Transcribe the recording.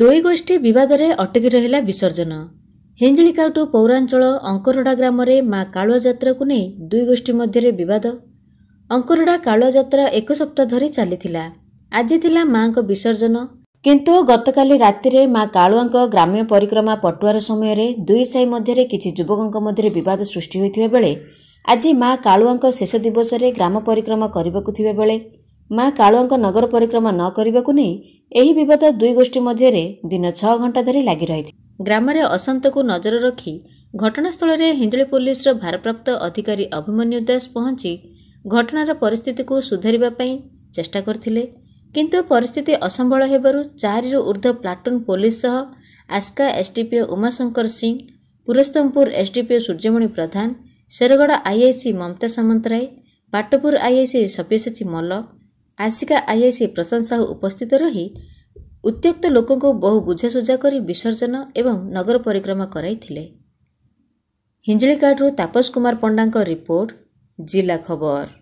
ଦୁଇ ଗୋଷ୍ଠୀ ବିବାଦରେ ଅଟକି ରହିଲା ବିସର୍ଜନ ହିଞ୍ଜିଳିକାଉଟୁ ପୌରାଞ୍ଚଳ ଅଙ୍କରଡ଼ା ଗ୍ରାମରେ ମା' କାଳୁଆ ଯାତ୍ରାକୁ ନେଇ ଦୁଇ ଗୋଷ୍ଠୀ ମଧ୍ୟରେ ବିବାଦ ଅଙ୍କରଡ଼ା କାଳୁଆ ଯାତ୍ରା ଏକ ସପ୍ତାହ ଧରି ଚାଲିଥିଲା ଆଜି ଥିଲା ମା'ଙ୍କ ବିସର୍ଜନ କିନ୍ତୁ ଗତକାଲି ରାତିରେ ମା' କାଳୁଆଙ୍କ ଗ୍ରାମ୍ୟ ପରିକ୍ରମା ପଟୁଆର ସମୟରେ ଦୁଇ ସାହି ମଧ୍ୟରେ କିଛି ଯୁବକଙ୍କ ମଧ୍ୟରେ ବିବାଦ ସୃଷ୍ଟି ହୋଇଥିବା ବେଳେ ଆଜି ମା' କାଳୁଆଙ୍କ ଶେଷ ଦିବସରେ ଗ୍ରାମ ପରିକ୍ରମା କରିବାକୁ ଥିବା ବେଳେ ମା' କାଳୁଆଙ୍କ ନଗର ପରିକ୍ରମା ନ କରିବାକୁ ନେଇ ଏହି ବିବାଦ ଦୁଇ ଗୋଷ୍ଠୀ ମଧ୍ୟରେ ଦିନ ଛଅ ଘଣ୍ଟା ଧରି ଲାଗି ରହିଥିଲା ଗ୍ରାମରେ ଅଶାନ୍ତକୁ ନଜର ରଖି ଘଟଣାସ୍ଥଳରେ ହିଞ୍ଜଳି ପୁଲିସର ଭାରପ୍ରାପ୍ତ ଅଧିକାରୀ ଅଭିମନ୍ୟୁ ଦାସ ପହଞ୍ଚି ଘଟଣାର ପରିସ୍ଥିତିକୁ ସୁଧାରିବା ପାଇଁ ଚେଷ୍ଟା କରିଥିଲେ କିନ୍ତୁ ପରିସ୍ଥିତି ଅସମ୍ଭଳ ହେବାରୁ ଚାରିରୁ ଉର୍ଦ୍ଧ୍ୱ ପ୍ଲାଟୁନ୍ ପୋଲିସ ସହ Aska SDPO Umashankar Singh Purushottampur SDPO Suryamani Pradhan Sheragada IIC Mamata Samantaray Patapur IIC Sabyasachi Malla Asika IIC Prashanta Sahu ଉପସ୍ଥିତ ରହି ଉତ୍ତ୍ୟକ୍ତ ଲୋକଙ୍କୁ ବହୁ ବୁଝାସୁଝା କରି ବିସର୍ଜନ ଏବଂ ନଗର ପରିକ୍ରମା କରାଇଥିଲେ ହିଞ୍ଜିଳିକାଟରୁ ତାପସ କୁମାର ପଣ୍ଡାଙ୍କ ରିପୋର୍ଟ ଜିଲ୍ଲା ଖବର